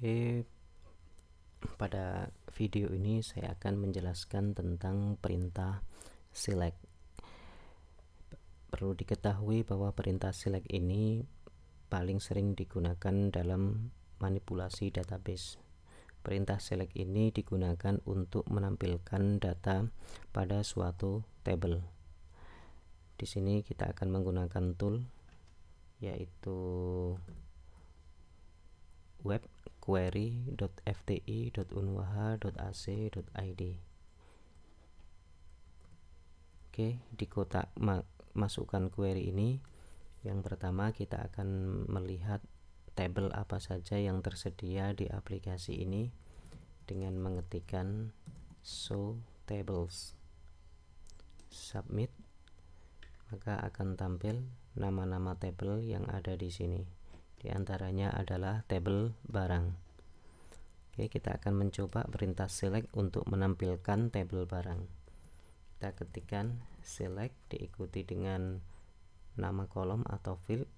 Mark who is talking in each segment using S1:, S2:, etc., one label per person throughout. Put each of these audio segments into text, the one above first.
S1: Oke, pada video ini saya akan menjelaskan tentang perintah select. Perlu diketahui bahwa perintah select ini paling sering digunakan dalam manipulasi database. Perintah select ini digunakan untuk menampilkan data pada suatu table. Di sini kita akan menggunakan tool yaitu web query.fti.unwh.ac.id Oke, di kotak ma masukkan query ini yang pertama kita akan melihat tabel apa saja yang tersedia di aplikasi ini dengan mengetikkan show tables submit maka akan tampil nama-nama tabel yang ada di sini di antaranya adalah tabel barang. Oke, kita akan mencoba perintah select untuk menampilkan tabel barang. Kita ketikkan select diikuti dengan nama kolom atau field.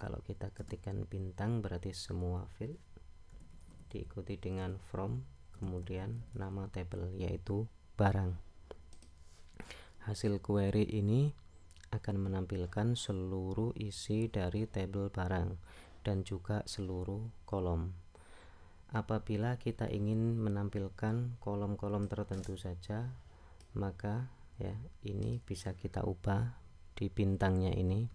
S1: Kalau kita ketikkan bintang berarti semua field diikuti dengan from kemudian nama tabel yaitu barang hasil query ini akan menampilkan seluruh isi dari tabel barang dan juga seluruh kolom. Apabila kita ingin menampilkan kolom-kolom tertentu saja, maka ya ini bisa kita ubah di bintangnya ini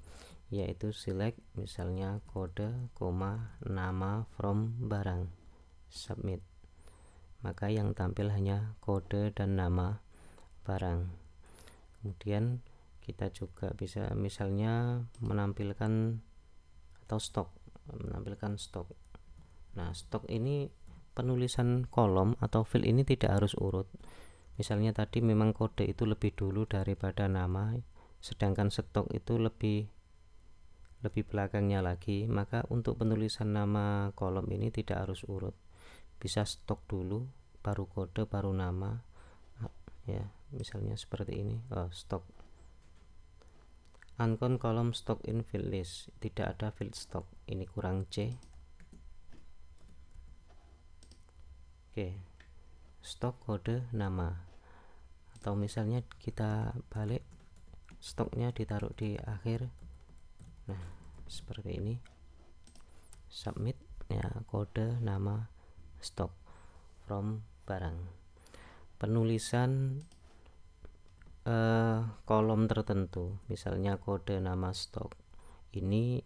S1: yaitu select misalnya kode, koma, nama from barang. Submit. Maka yang tampil hanya kode dan nama barang. Kemudian kita juga bisa misalnya menampilkan atau stok menampilkan stok nah stok ini penulisan kolom atau field ini tidak harus urut misalnya tadi memang kode itu lebih dulu daripada nama sedangkan stok itu lebih lebih belakangnya lagi maka untuk penulisan nama kolom ini tidak harus urut bisa stok dulu baru kode baru nama ya misalnya seperti ini oh, stok Uncount kolom stock in field list. Tidak ada field stock. Ini kurang C. Oke. Stock kode nama. Atau misalnya kita balik stoknya ditaruh di akhir. Nah, seperti ini. Submit ya kode nama stok from barang. Penulisan uh, kolom tertentu misalnya kode nama stok ini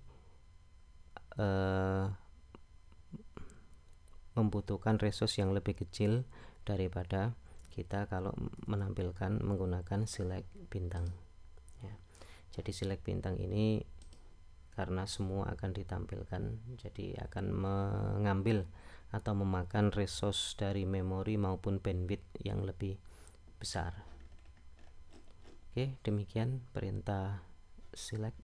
S1: uh, membutuhkan resource yang lebih kecil daripada kita kalau menampilkan menggunakan select bintang ya. jadi select bintang ini karena semua akan ditampilkan jadi akan mengambil atau memakan resource dari memori maupun bandwidth yang lebih besar Oke, demikian perintah select